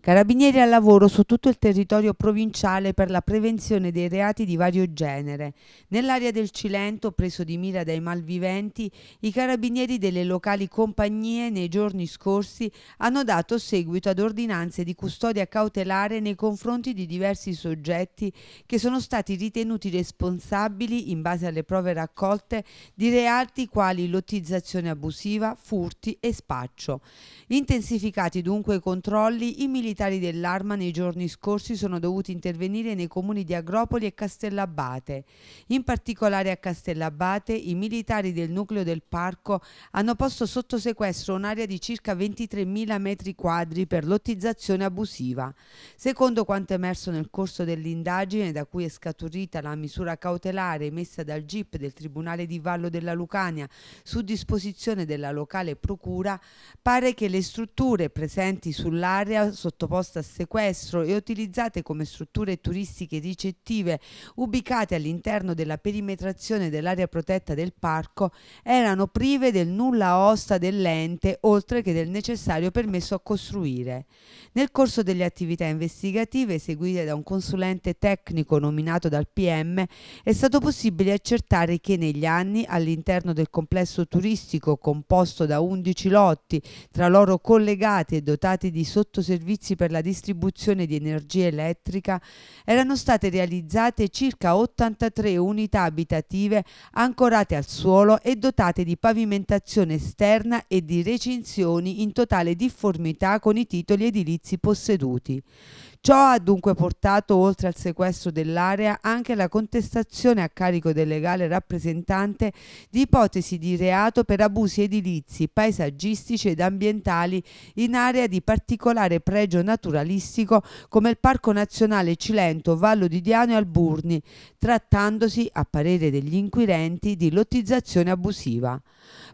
Carabinieri al lavoro su tutto il territorio provinciale per la prevenzione dei reati di vario genere. Nell'area del Cilento, preso di mira dai malviventi, i carabinieri delle locali compagnie nei giorni scorsi hanno dato seguito ad ordinanze di custodia cautelare nei confronti di diversi soggetti che sono stati ritenuti responsabili, in base alle prove raccolte, di reati quali lottizzazione abusiva, furti e spaccio. Intensificati dunque i controlli, i militari militari dell'Arma nei giorni scorsi sono dovuti intervenire nei comuni di Agropoli e Castellabate. In particolare a Castellabate i militari del nucleo del parco hanno posto sotto sequestro un'area di circa 23.000 metri quadri per lottizzazione abusiva. Secondo quanto emerso nel corso dell'indagine da cui è scaturita la misura cautelare emessa dal GIP del Tribunale di Vallo della Lucania su disposizione della locale procura, pare che le strutture presenti sull'area sotto sottoposte a sequestro e utilizzate come strutture turistiche ricettive ubicate all'interno della perimetrazione dell'area protetta del parco erano prive del nulla osta dell'ente oltre che del necessario permesso a costruire. Nel corso delle attività investigative eseguite da un consulente tecnico nominato dal PM è stato possibile accertare che negli anni all'interno del complesso turistico composto da 11 lotti tra loro collegati e dotati di sottoservizi servizi per la distribuzione di energia elettrica erano state realizzate circa 83 unità abitative ancorate al suolo e dotate di pavimentazione esterna e di recinzioni in totale difformità con i titoli edilizi posseduti. Ciò ha dunque portato, oltre al sequestro dell'area, anche alla contestazione a carico del legale rappresentante di ipotesi di reato per abusi edilizi, paesaggistici ed ambientali in area di particolare pregio naturalistico come il Parco Nazionale Cilento, Vallo di Diano e Alburni, trattandosi, a parere degli inquirenti, di lottizzazione abusiva.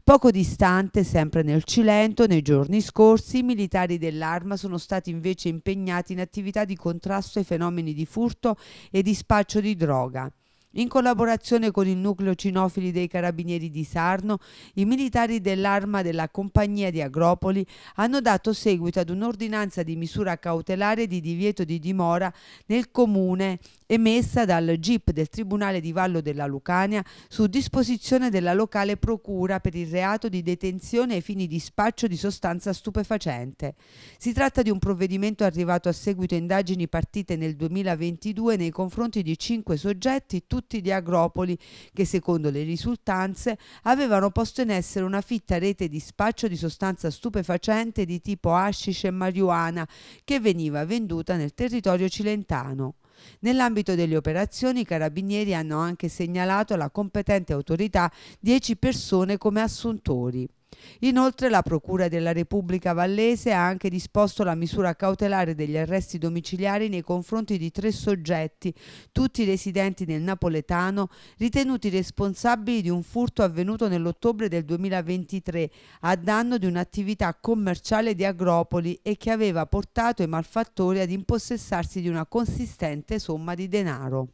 Poco distante, sempre nel Cilento, nei giorni scorsi, i militari dell'arma sono stati invece impegnati in attività un'attività di contrasto ai fenomeni di furto e di spaccio di droga. In collaborazione con il nucleo cinofili dei carabinieri di Sarno, i militari dell'arma della compagnia di Agropoli hanno dato seguito ad un'ordinanza di misura cautelare di divieto di dimora nel comune emessa dal GIP del Tribunale di Vallo della Lucania su disposizione della locale procura per il reato di detenzione ai fini di spaccio di sostanza stupefacente. Si tratta di un provvedimento arrivato a seguito a indagini partite nel 2022 nei confronti di cinque soggetti, tutti di Agropoli, che secondo le risultanze avevano posto in essere una fitta rete di spaccio di sostanza stupefacente di tipo hashish e marijuana che veniva venduta nel territorio cilentano. Nell'ambito delle operazioni i carabinieri hanno anche segnalato alla competente autorità 10 persone come assuntori. Inoltre la Procura della Repubblica Vallese ha anche disposto la misura cautelare degli arresti domiciliari nei confronti di tre soggetti, tutti residenti nel napoletano, ritenuti responsabili di un furto avvenuto nell'ottobre del 2023 a danno di un'attività commerciale di Agropoli e che aveva portato i malfattori ad impossessarsi di una consistente somma di denaro.